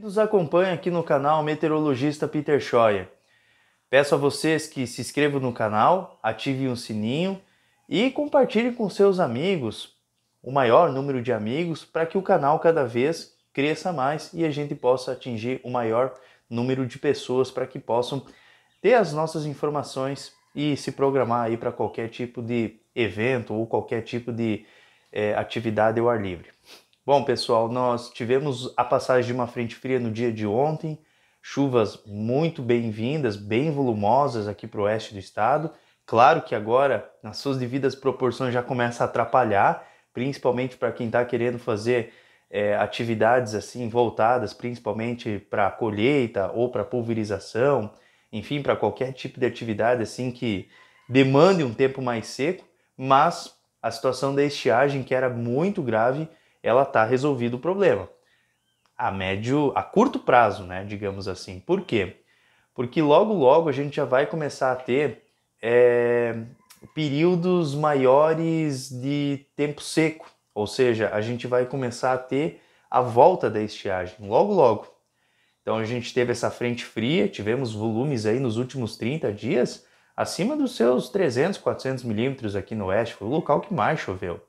nos acompanha aqui no canal Meteorologista Peter Scheuer. Peço a vocês que se inscrevam no canal, ativem o sininho e compartilhem com seus amigos, o maior número de amigos, para que o canal cada vez cresça mais e a gente possa atingir o maior número de pessoas para que possam ter as nossas informações e se programar aí para qualquer tipo de evento ou qualquer tipo de é, atividade ao ar livre. Bom, pessoal, nós tivemos a passagem de uma frente fria no dia de ontem, chuvas muito bem-vindas, bem volumosas aqui para o oeste do estado. Claro que agora, nas suas devidas proporções, já começa a atrapalhar, principalmente para quem está querendo fazer é, atividades assim voltadas principalmente para colheita ou para pulverização, enfim, para qualquer tipo de atividade assim que demande um tempo mais seco, mas a situação da estiagem que era muito grave ela está resolvido o problema. A médio, a curto prazo, né, digamos assim. Por quê? Porque logo logo a gente já vai começar a ter é, períodos maiores de tempo seco, ou seja, a gente vai começar a ter a volta da estiagem, logo logo. Então a gente teve essa frente fria, tivemos volumes aí nos últimos 30 dias acima dos seus 300, 400 milímetros aqui no oeste, foi o local que mais choveu.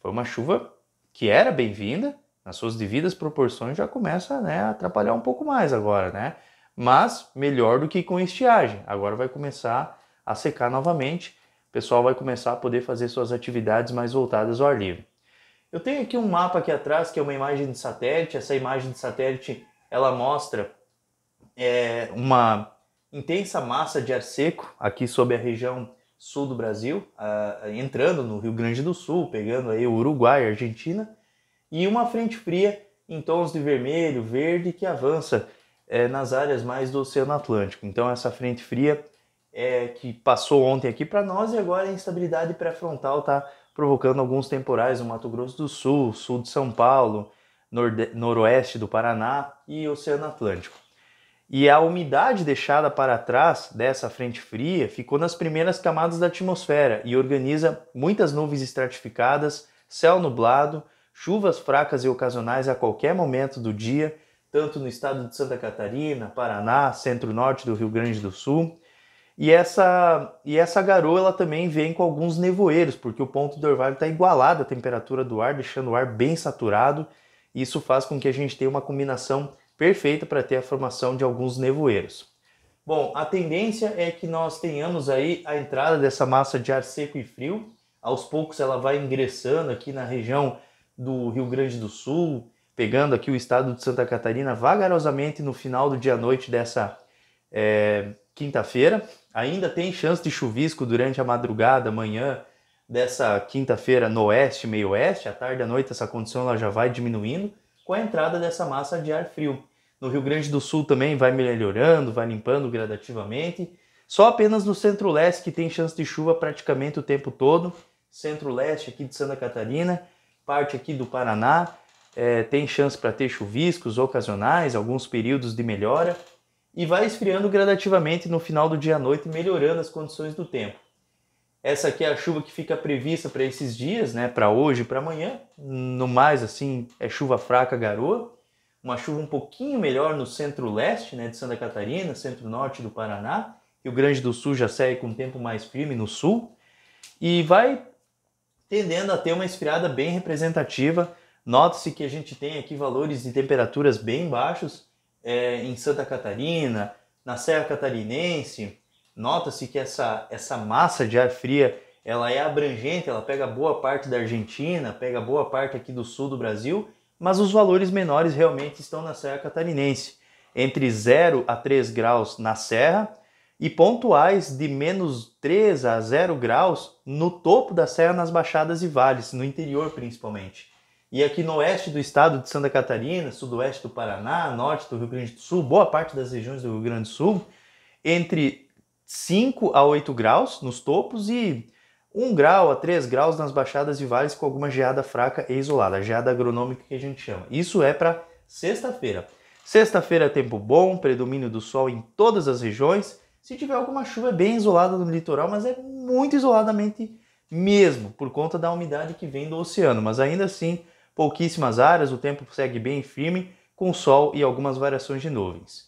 Foi uma chuva que era bem-vinda, nas suas devidas proporções, já começa né, a atrapalhar um pouco mais agora, né? Mas melhor do que com estiagem. Agora vai começar a secar novamente, o pessoal vai começar a poder fazer suas atividades mais voltadas ao ar livre. Eu tenho aqui um mapa aqui atrás, que é uma imagem de satélite. Essa imagem de satélite, ela mostra é, uma intensa massa de ar seco aqui sobre a região sul do Brasil, uh, entrando no Rio Grande do Sul, pegando aí o Uruguai, Argentina, e uma frente fria em tons de vermelho, verde, que avança eh, nas áreas mais do Oceano Atlântico. Então essa frente fria é, que passou ontem aqui para nós e agora a instabilidade pré-frontal está provocando alguns temporais no Mato Grosso do Sul, sul de São Paulo, noroeste do Paraná e Oceano Atlântico e a umidade deixada para trás dessa frente fria ficou nas primeiras camadas da atmosfera e organiza muitas nuvens estratificadas, céu nublado, chuvas fracas e ocasionais a qualquer momento do dia, tanto no estado de Santa Catarina, Paraná, centro-norte do Rio Grande do Sul. E essa, e essa garoa ela também vem com alguns nevoeiros, porque o ponto do orvalho está igualado à temperatura do ar, deixando o ar bem saturado. Isso faz com que a gente tenha uma combinação perfeita para ter a formação de alguns nevoeiros. Bom, a tendência é que nós tenhamos aí a entrada dessa massa de ar seco e frio. Aos poucos ela vai ingressando aqui na região do Rio Grande do Sul, pegando aqui o estado de Santa Catarina vagarosamente no final do dia à noite dessa é, quinta-feira. Ainda tem chance de chuvisco durante a madrugada, manhã dessa quinta-feira no oeste, meio oeste. À tarde à noite essa condição ela já vai diminuindo com a entrada dessa massa de ar frio. No Rio Grande do Sul também vai melhorando, vai limpando gradativamente. Só apenas no centro-leste que tem chance de chuva praticamente o tempo todo. Centro-leste aqui de Santa Catarina, parte aqui do Paraná, é, tem chance para ter chuviscos ocasionais, alguns períodos de melhora. E vai esfriando gradativamente no final do dia à noite, melhorando as condições do tempo. Essa aqui é a chuva que fica prevista para esses dias, né? Para hoje, para amanhã. No mais, assim, é chuva fraca, garoa. Uma chuva um pouquinho melhor no centro-leste, né? De Santa Catarina, centro-norte do Paraná. Rio Grande do Sul já segue com um tempo mais firme no sul. E vai tendendo a ter uma esfriada bem representativa. Note-se que a gente tem aqui valores de temperaturas bem baixos é, em Santa Catarina, na Serra Catarinense, Nota-se que essa, essa massa de ar fria ela é abrangente, ela pega boa parte da Argentina, pega boa parte aqui do sul do Brasil, mas os valores menores realmente estão na Serra Catarinense, entre 0 a 3 graus na Serra e pontuais de menos 3 a 0 graus no topo da serra nas baixadas e vales, no interior principalmente. E aqui no oeste do estado de Santa Catarina, sudoeste do Paraná, norte do Rio Grande do Sul, boa parte das regiões do Rio Grande do Sul, entre 5 a 8 graus nos topos e 1 grau a 3 graus nas baixadas e vales com alguma geada fraca e isolada, geada agronômica que a gente chama. Isso é para sexta-feira. Sexta-feira, é tempo bom, predomínio do sol em todas as regiões. Se tiver alguma chuva, é bem isolada no litoral, mas é muito isoladamente mesmo, por conta da umidade que vem do oceano. Mas ainda assim, pouquíssimas áreas, o tempo segue bem firme, com sol e algumas variações de nuvens.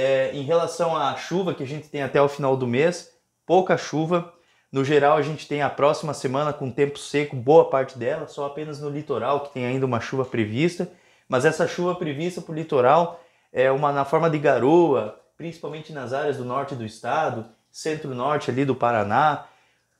É, em relação à chuva que a gente tem até o final do mês, pouca chuva. No geral, a gente tem a próxima semana com tempo seco, boa parte dela, só apenas no litoral que tem ainda uma chuva prevista. Mas essa chuva prevista para o litoral é uma na forma de garoa, principalmente nas áreas do norte do estado, centro-norte ali do Paraná,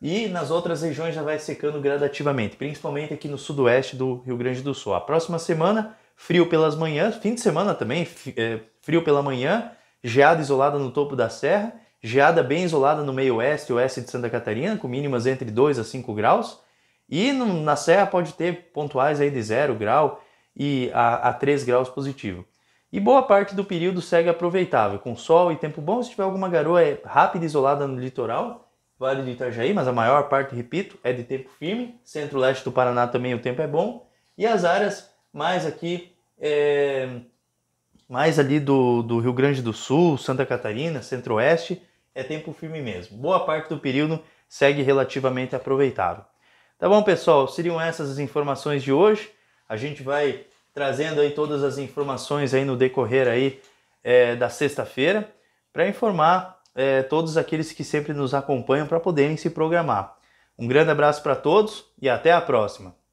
e nas outras regiões já vai secando gradativamente, principalmente aqui no sudoeste do Rio Grande do Sul. A próxima semana, frio pelas manhãs, fim de semana também, é, frio pela manhã, geada isolada no topo da serra, geada bem isolada no meio oeste e oeste de Santa Catarina, com mínimas entre 2 a 5 graus, e no, na serra pode ter pontuais aí de 0 grau e a, a 3 graus positivo. E boa parte do período segue aproveitável, com sol e tempo bom. Se tiver alguma garoa é rápida e isolada no litoral, Vale do Itajaí, mas a maior parte, repito, é de tempo firme. Centro-leste do Paraná também o tempo é bom. E as áreas mais aqui é, mais ali do, do Rio Grande do Sul, Santa Catarina, Centro-Oeste, é tempo firme mesmo. Boa parte do período segue relativamente aproveitável. Tá bom, pessoal? Seriam essas as informações de hoje. A gente vai trazendo aí todas as informações aí no decorrer aí é, da sexta-feira para informar é, todos aqueles que sempre nos acompanham para poderem se programar. Um grande abraço para todos e até a próxima!